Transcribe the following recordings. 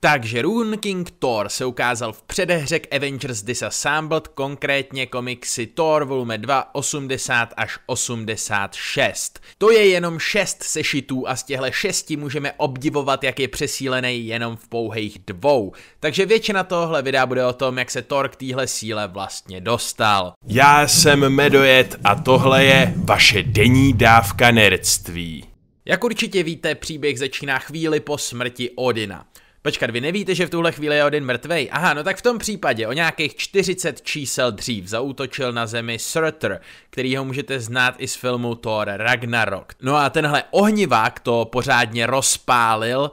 Takže Rune King Thor se ukázal v předehře k Avengers Disassembled, konkrétně komiksy Thor vol. 2 80 až 86. To je jenom 6 sešitů a z těchto 6 můžeme obdivovat, jak je přesílený jenom v pouhých dvou. Takže většina tohle videa bude o tom, jak se Thor k téhle síle vlastně dostal. Já jsem Medojet a tohle je vaše denní dávka nerdství. Jak určitě víte, příběh začíná chvíli po smrti Odina. Počkat, vy nevíte, že v tuhle chvíli je Odin mrtvej? Aha, no tak v tom případě o nějakých 40 čísel dřív zautočil na zemi Surtur, který ho můžete znát i z filmu Thor Ragnarok. No a tenhle ohnivák to pořádně rozpálil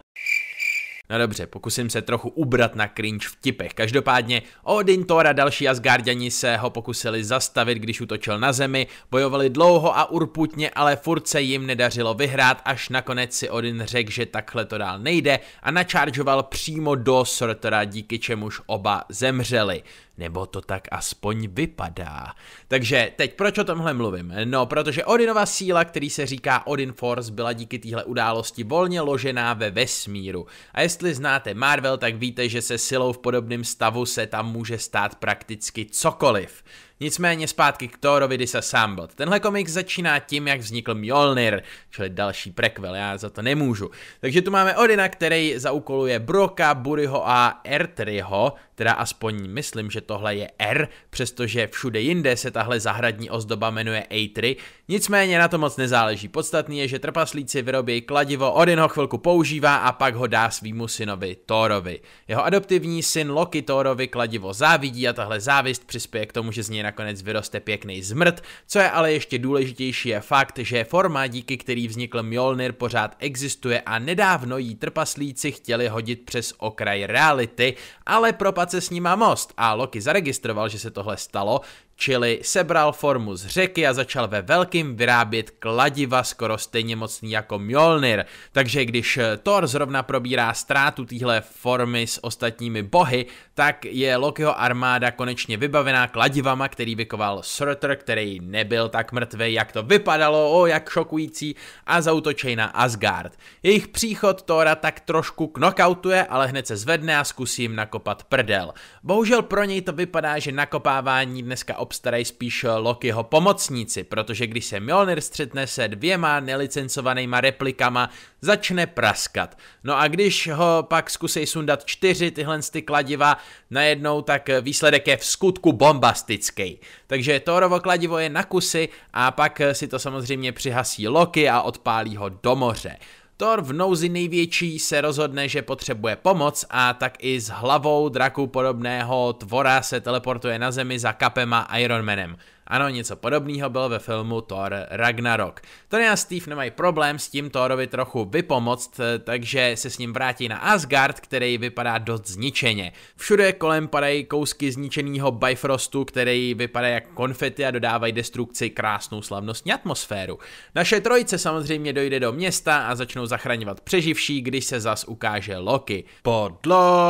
No dobře, pokusím se trochu ubrat na cringe tipech. Každopádně Odin, Thor a další Asgardiani se ho pokusili zastavit, když utočil na zemi, bojovali dlouho a urputně, ale furt se jim nedařilo vyhrát, až nakonec si Odin řekl, že takhle to dál nejde a načaržoval přímo do Sortora, díky čemuž oba zemřeli. Nebo to tak aspoň vypadá. Takže teď proč o tomhle mluvím? No, protože Odinova síla, který se říká Odin Force, byla díky téhle události volně ložená ve vesmíru. A jestli znáte Marvel, tak víte, že se silou v podobném stavu se tam může stát prakticky cokoliv. Nicméně zpátky k Thorovi Disassembled. Tenhle komik začíná tím, jak vznikl Mjolnir, čili další prequel, já za to nemůžu. Takže tu máme Odina, který zaúkoluje Broka, Buriho a Ertryho, teda aspoň myslím, že tohle je R, přestože všude jinde se tahle zahradní ozdoba jmenuje 3 Nicméně na to moc nezáleží. Podstatný je, že trpaslíci vyrobí kladivo, Odin ho chvilku používá a pak ho dá svýmu synovi Thorovi. Jeho adoptivní syn Loki Thorovi kladivo závidí a tahle závist přispěje k tomu, že z něj nakonec vyroste pěkný zmrt. Co je ale ještě důležitější je fakt, že forma, díky který vznikl Mjolnir, pořád existuje a nedávno jí trpaslíci chtěli hodit přes okraj reality, ale propad se s má most a Loki zaregistroval, že se tohle stalo, Čili sebral formu z řeky a začal ve velkým vyrábět kladiva skoro stejně mocný jako Mjolnir. Takže když Thor zrovna probírá ztrátu téhle formy s ostatními bohy, tak je Lokiho armáda konečně vybavená kladivama, který vykoval Surtr, který nebyl tak mrtvý, jak to vypadalo, o jak šokující, a zautočej na Asgard. Jejich příchod Thora tak trošku knockoutuje, ale hned se zvedne a zkusí jim nakopat prdel. Bohužel pro něj to vypadá, že nakopávání dneska obstarají spíš Lokiho pomocníci, protože když se Mjolnir střetne se dvěma nelicencovanýma replikama, začne praskat. No a když ho pak zkusí sundat čtyři tyhle ty kladiva najednou, tak výsledek je v skutku bombastický. Takže Thorovo kladivo je na kusy a pak si to samozřejmě přihasí Loki a odpálí ho do moře. Thor v nouzi největší se rozhodne, že potřebuje pomoc a tak i s hlavou draku podobného tvora se teleportuje na zemi za kapema Ironmanem. Ano, něco podobného bylo ve filmu Thor Ragnarok. Tony a Steve nemají problém s tím Thorovi trochu vypomoct, takže se s ním vrátí na Asgard, který vypadá dost zničeně. Všude kolem padají kousky zničeného Bifrostu, který vypadá jak konfety a dodávají destrukci krásnou slavnostní atmosféru. Naše trojice samozřejmě dojde do města a začnou zachraňovat přeživší, když se zas ukáže Loki. Podlo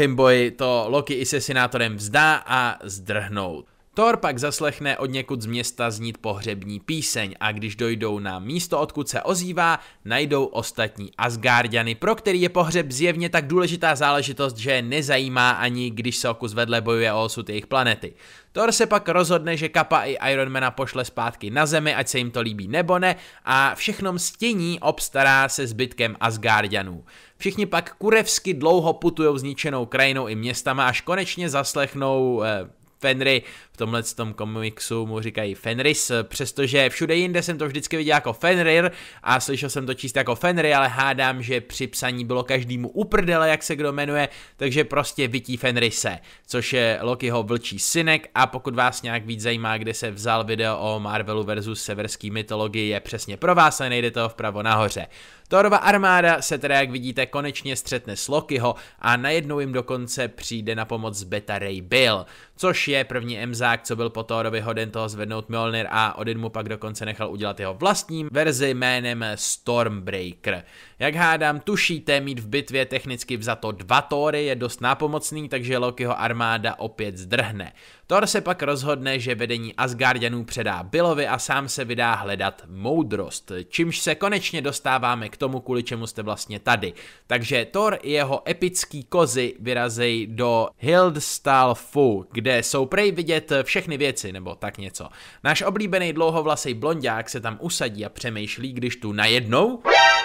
dlouhém boji to Loki i se senátorem vzdá a zdrhnout. Thor pak zaslechne od někud z města znít pohřební píseň a když dojdou na místo, odkud se ozývá, najdou ostatní Asgardiany, pro který je pohřeb zjevně tak důležitá záležitost, že nezajímá ani když se okus vedle bojuje o osud jejich planety. Thor se pak rozhodne, že Kappa i Ironmana pošle zpátky na zemi, ať se jim to líbí nebo ne a všechno stění obstará se zbytkem Asgardianů. Všichni pak kurevsky dlouho putují zničenou krajinou i městama, až konečně zaslechnou eh, Fenry. V tomhle tom komiksu mu říkají Fenris, přestože všude jinde jsem to vždycky viděl jako Fenrir a slyšel jsem to číst jako Fenry, ale hádám, že při psaní bylo každému uprdele, jak se kdo jmenuje, takže prostě vytí Fenrise, což je Lokiho vlčí synek a pokud vás nějak víc zajímá, kde se vzal video o Marvelu versus severský mytologii, je přesně pro vás a nejde to vpravo nahoře. Thorova armáda se teda, jak vidíte, konečně střetne s Lokiho a najednou jim dokonce přijde na pomoc Beta Ray Bill, což je první emzák, co byl po Thorovi hoden toho zvednout Mjolnir a Odin mu pak dokonce nechal udělat jeho vlastní verzi jménem Stormbreaker. Jak hádám, tušíte mít v bitvě technicky vzato dva Tory je dost nápomocný, takže Lokiho armáda opět zdrhne. Thor se pak rozhodne, že vedení Asgardianů předá Billovi a sám se vydá hledat moudrost, čímž se konečně dostáváme k tomu, kvůli čemu jste vlastně tady. Takže Thor i jeho epický kozy vyrazejí do Hildstalfu, kde jsou prej vidět všechny věci, nebo tak něco. Náš oblíbený dlouhovlasej blondák se tam usadí a přemýšlí, když tu najednou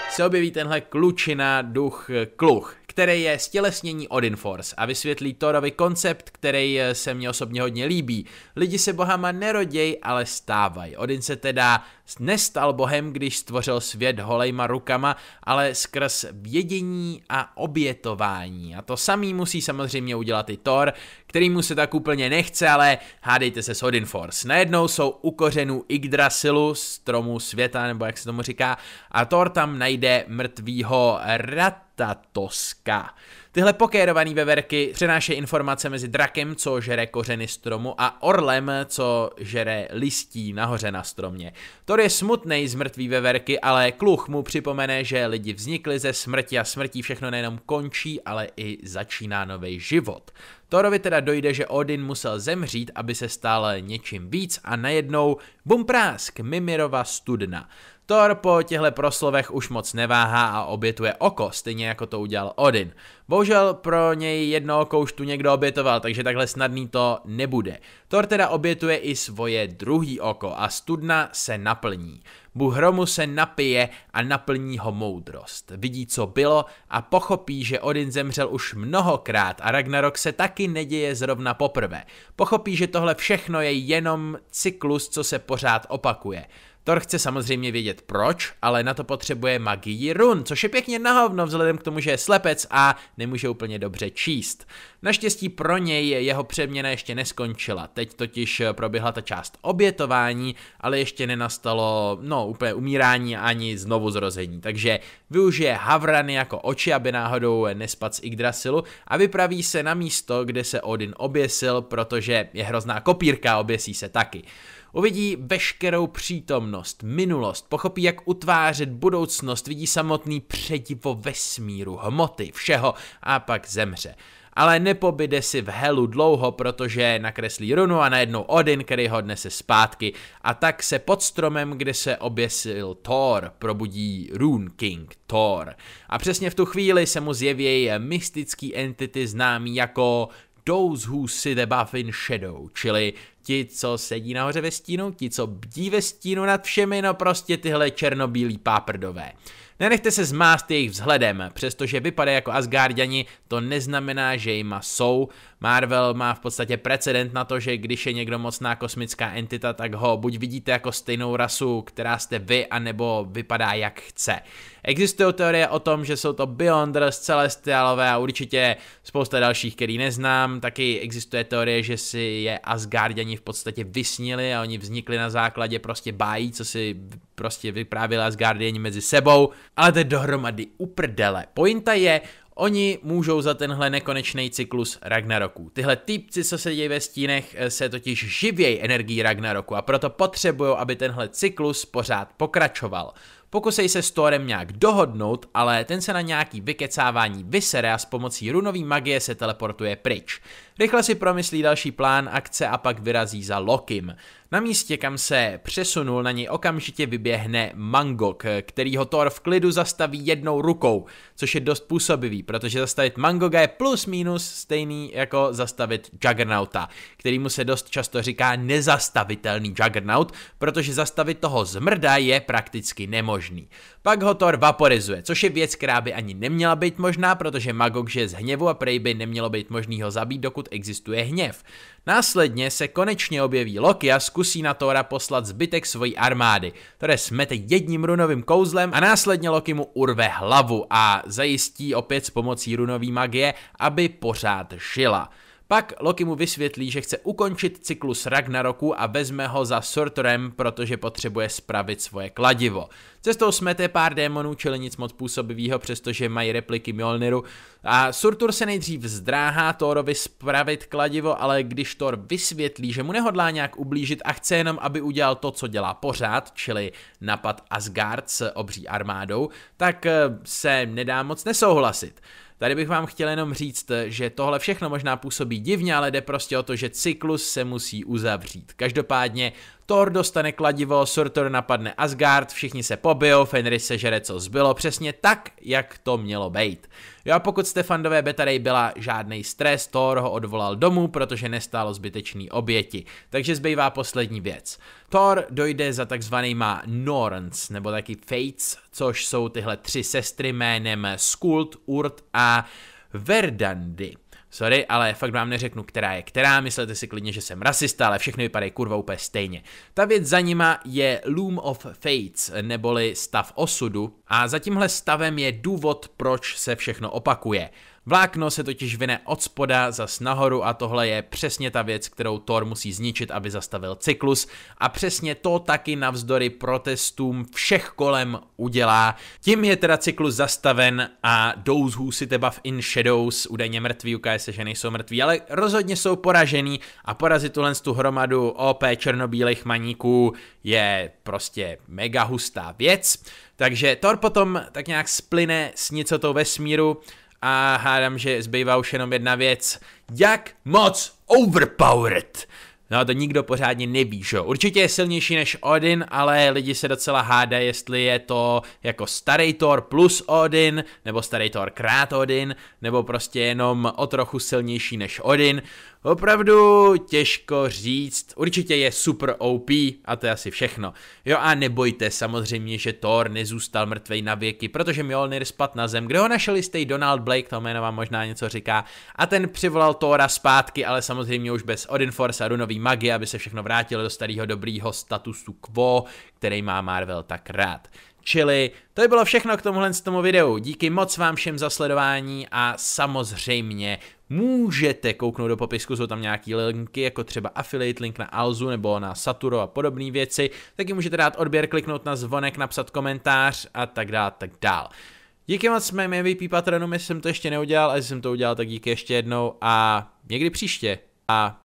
se objeví tenhle klučina duch eh, Kluch, který je stělesnění Odin Force a vysvětlí Thorovi koncept, který eh, se mně osobně hodně líbí. Lidi se bohama nerodějí, ale stávají. Odin se teda nestal Bohem, když stvořil svět holejma rukama, ale skrz vědění a obětování. A to samý musí samozřejmě udělat i Thor, který mu se tak úplně nechce, ale hádejte se s Odin Force. Najednou jsou u kořenů Yggdrasilu, stromu světa, nebo jak se tomu říká, a Thor tam najde mrtvýho Ratatoska. Tyhle pokérované veverky přenášejí informace mezi drakem, co žere kořeny stromu, a orlem, co žere listí nahoře na stromě. Thor je smutný z mrtvý veverky, ale kluch mu připomene, že lidi vznikli ze smrti a smrtí všechno nejenom končí, ale i začíná nový život. Thorovi teda dojde, že Odin musel zemřít, aby se stal něčím víc a najednou bumprásk Mimirova studna. Thor po těchto proslovech už moc neváhá a obětuje oko, stejně jako to udělal Odin. Bohužel pro něj jedno oko už tu někdo obětoval, takže takhle snadný to nebude. Thor teda obětuje i svoje druhý oko a studna se naplní. Bůh hromu se napije a naplní ho moudrost. Vidí, co bylo a pochopí, že Odin zemřel už mnohokrát a Ragnarok se taky neděje zrovna poprvé. Pochopí, že tohle všechno je jenom cyklus, co se pořád opakuje. Thor chce samozřejmě vědět proč, ale na to potřebuje magii run, což je pěkně na hovno vzhledem k tomu, že je slepec a nemůže úplně dobře číst. Naštěstí pro něj jeho přeměna ještě neskončila. Teď totiž eh, proběhla ta část obětování, ale ještě nenastalo, no, úplně umírání ani znovu zrození. Takže využije Havrany jako oči, aby náhodou nespat z Yggdrasilu a vypraví se na místo, kde se Odin oběsil, protože je hrozná kopírka, oběsí se taky. Uvidí veškerou přítomnost, minulost, pochopí, jak utvářet budoucnost, vidí samotný předivo vesmíru, hmoty, všeho a pak zemře ale nepobyde si v helu dlouho, protože nakreslí runu a najednou Odin, který ho odnese zpátky. A tak se pod stromem, kde se oběsil Thor, probudí Rune King Thor. A přesně v tu chvíli se mu zjeví mystický entity známý jako Those Who Sit Above in Shadow, čili ti, co sedí nahoře ve stínu, ti, co bdí ve stínu nad všemi, no prostě tyhle černobílí páprdové. Nenechte se zmást jejich vzhledem, přestože vypadají jako Asgardiani, to neznamená, že jima jsou. Marvel má v podstatě precedent na to, že když je někdo mocná kosmická entita, tak ho buď vidíte jako stejnou rasu, která jste vy, anebo vypadá jak chce. Existují teorie o tom, že jsou to Beyonders, Celestialové a určitě spousta dalších, který neznám. Taky existuje teorie, že si je Asgardiani oni v podstatě vysnili a oni vznikli na základě prostě bájí, co si prostě vyprávila s mezi sebou, ale to je dohromady uprdele. Pointa je, Oni můžou za tenhle nekonečný cyklus Ragnaroku. Tyhle týpci, co se dějí ve stínech, eh, se totiž živějí energií Ragnaroku a proto potřebují, aby tenhle cyklus pořád pokračoval. Pokusej se s Thorem nějak dohodnout, ale ten se na nějaký vykecávání vysere a s pomocí runový magie se teleportuje pryč. Rychle si promyslí další plán akce a pak vyrazí za Lokim. Na místě, kam se přesunul, na něj okamžitě vyběhne Mangok, který ho Thor v klidu zastaví jednou rukou, což je dost působivý, protože zastavit Mangoga je plus minus stejný jako zastavit Juggernauta, který mu se dost často říká nezastavitelný Juggernaut, protože zastavit toho zmrda je prakticky nemožné možný. Pak ho Thor vaporizuje, což je věc, která by ani neměla být možná, protože Magog žije z hněvu a prej by nemělo být možný ho zabít, dokud existuje hněv. Následně se konečně objeví Loki a zkusí na Thora poslat zbytek svojí armády, které smete jedním runovým kouzlem a následně Loki mu urve hlavu a zajistí opět s pomocí runové magie, aby pořád žila. Pak Loki mu vysvětlí, že chce ukončit cyklus Ragnaroku a vezme ho za Sortorem, protože potřebuje spravit svoje kladivo. Cestou smete pár démonů, čili nic moc působivýho, přestože mají repliky Mjolniru. A Surtur se nejdřív zdráhá Thorovi spravit kladivo, ale když Thor vysvětlí, že mu nehodlá nějak ublížit a chce jenom, aby udělal to, co dělá pořád, čili napad Asgard s obří armádou, tak eh, se nedá moc nesouhlasit. Tady bych vám chtěl jenom říct, že tohle všechno možná působí divně, ale jde prostě o to, že cyklus se musí uzavřít. Každopádně Thor dostane kladivo, Surtur napadne Asgard, všichni se pobijou, Fenris se žere co zbylo, přesně tak, jak to mělo být. Jo a pokud Beta Ray byla žádný stres, Thor ho odvolal domů, protože nestálo zbytečný oběti. Takže zbývá poslední věc. Thor dojde za takzvanýma Norns, nebo taky Fates, což jsou tyhle tři sestry jménem Skuld, Urt a Verdandy. Sorry, ale fakt vám neřeknu, která je která, myslete si klidně, že jsem rasista, ale všechny vypadají kurva úplně stejně. Ta věc za nima je Loom of Fates, neboli stav osudu, a za tímhle stavem je důvod, proč se všechno opakuje. Vlákno se totiž vyne od spoda za nahoru a tohle je přesně ta věc, kterou Thor musí zničit, aby zastavil cyklus a přesně to taky navzdory protestům všech kolem udělá. Tím je teda cyklus zastaven a Those Who Sit Above in Shadows, údajně mrtví, ukáže se, že nejsou mrtví, ale rozhodně jsou poražený a porazit tuhle tu hromadu OP černobílých maníků je prostě mega hustá věc. Takže Thor potom tak nějak splyne s tou vesmíru, a hádám, že zbývá už jenom jedna věc. Jak moc overpowered? No to nikdo pořádně neví, že Určitě je silnější než Odin, ale lidi se docela hádají, jestli je to jako starý Thor plus Odin, nebo starý Thor krát Odin, nebo prostě jenom o trochu silnější než Odin. Opravdu těžko říct, určitě je super OP a to je asi všechno. Jo a nebojte samozřejmě, že Thor nezůstal mrtvej na věky, protože Mjolnir spad na zem, kde ho našel jistý Donald Blake, to jméno vám možná něco říká, a ten přivolal Thora zpátky, ale samozřejmě už bez Odinforce a runový magie, aby se všechno vrátilo do starého dobrýho statusu quo, který má Marvel tak rád. Čili to by bylo všechno k tomuhle z tomu videu. Díky moc vám všem za sledování a samozřejmě můžete kouknout do popisku, jsou tam nějaký linky, jako třeba affiliate link na Alzu nebo na Saturo a podobné věci. Taky můžete dát odběr, kliknout na zvonek, napsat komentář a tak dále, tak dál. Díky moc mém MVP patronům, jestli jsem to ještě neudělal, a jestli jsem to udělal, tak díky ještě jednou a někdy příště. A